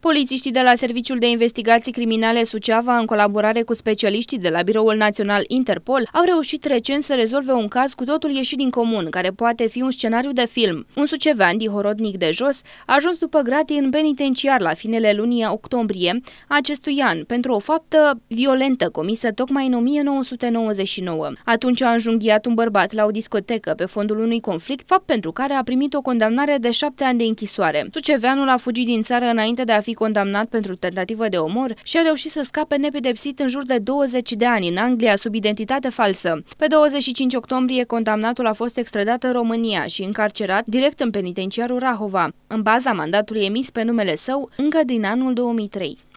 Polițiștii de la Serviciul de Investigații Criminale Suceava, în colaborare cu specialiștii de la Biroul Național Interpol, au reușit recent să rezolve un caz cu totul ieșit din comun, care poate fi un scenariu de film. Un sucevean dihorodnic de jos a ajuns după gratii în penitenciar la finele lunii octombrie acestui an pentru o faptă violentă comisă tocmai în 1999. Atunci a înjunghiat un bărbat la o discotecă pe fondul unui conflict, fapt pentru care a primit o condamnare de șapte ani de închisoare. Suceveanul a fugit din țară înainte de a fi fi condamnat pentru tentativă de omor și a reușit să scape nepedepsit în jur de 20 de ani în Anglia sub identitate falsă. Pe 25 octombrie, condamnatul a fost extradat în România și încarcerat direct în penitenciarul Rahova, în baza mandatului emis pe numele său încă din anul 2003.